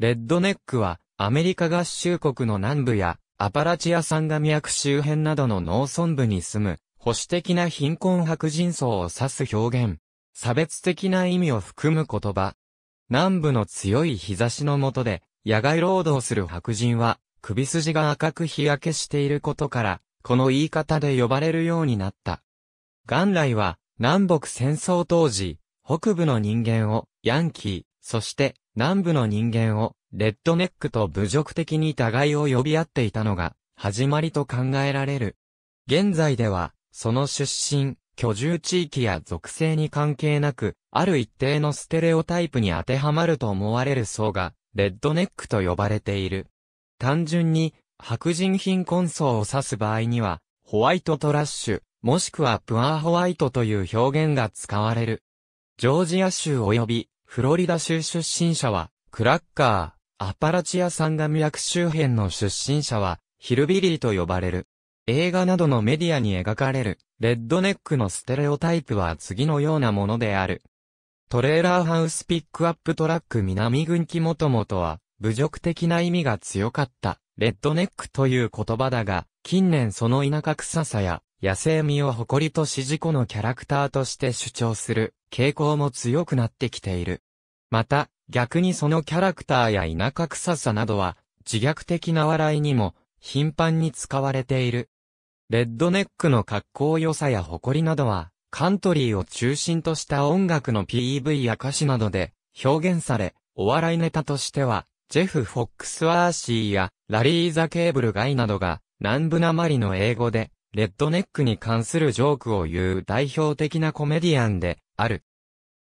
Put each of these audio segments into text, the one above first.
レッドネックは、アメリカ合衆国の南部や、アパラチア山岳脈周辺などの農村部に住む、保守的な貧困白人層を指す表現。差別的な意味を含む言葉。南部の強い日差しの下で、野外労働する白人は、首筋が赤く日焼けしていることから、この言い方で呼ばれるようになった。元来は、南北戦争当時、北部の人間を、ヤンキー、そして、南部の人間を、レッドネックと侮辱的に互いを呼び合っていたのが、始まりと考えられる。現在では、その出身、居住地域や属性に関係なく、ある一定のステレオタイプに当てはまると思われる層が、レッドネックと呼ばれている。単純に、白人貧困層を指す場合には、ホワイトトラッシュ、もしくはプアーホワイトという表現が使われる。ジョージア州及びフロリダ州出身者は、クラッカー、アパラチア山岳脈周辺の出身者は、ヒルビリーと呼ばれる。映画などのメディアに描かれる、レッドネックのステレオタイプは次のようなものである。トレーラーハウスピックアップトラック南軍機もともとは、侮辱的な意味が強かった、レッドネックという言葉だが、近年その田舎臭さや、野生味を誇りとし自己のキャラクターとして主張する傾向も強くなってきている。また、逆にそのキャラクターや田舎臭さなどは、自虐的な笑いにも、頻繁に使われている。レッドネックの格好良さや誇りなどは、カントリーを中心とした音楽の PV や歌詞などで表現され、お笑いネタとしては、ジェフ・フォックス・ワーシーやラリー・ザ・ケーブル・ガイなどが、南部なまりの英語でレッドネックに関するジョークを言う代表的なコメディアンである。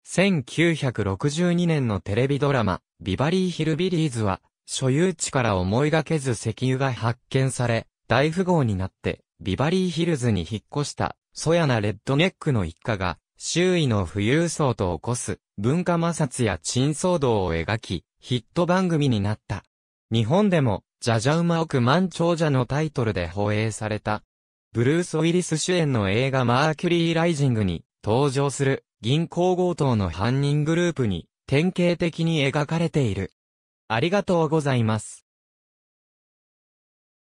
1962年のテレビドラマ、ビバリーヒルビリーズは、所有地から思いがけず石油が発見され、大富豪になって、ビバリーヒルズに引っ越した、ソヤなレッドネックの一家が、周囲の富裕層と起こす文化摩擦や珍騒動を描き、ヒット番組になった。日本でも、ジャジャウマ億万長者のタイトルで放映されたブルース・ウィリス主演の映画マーキュリー・ライジングに登場する銀行強盗の犯人グループに典型的に描かれている。ありがとうございます。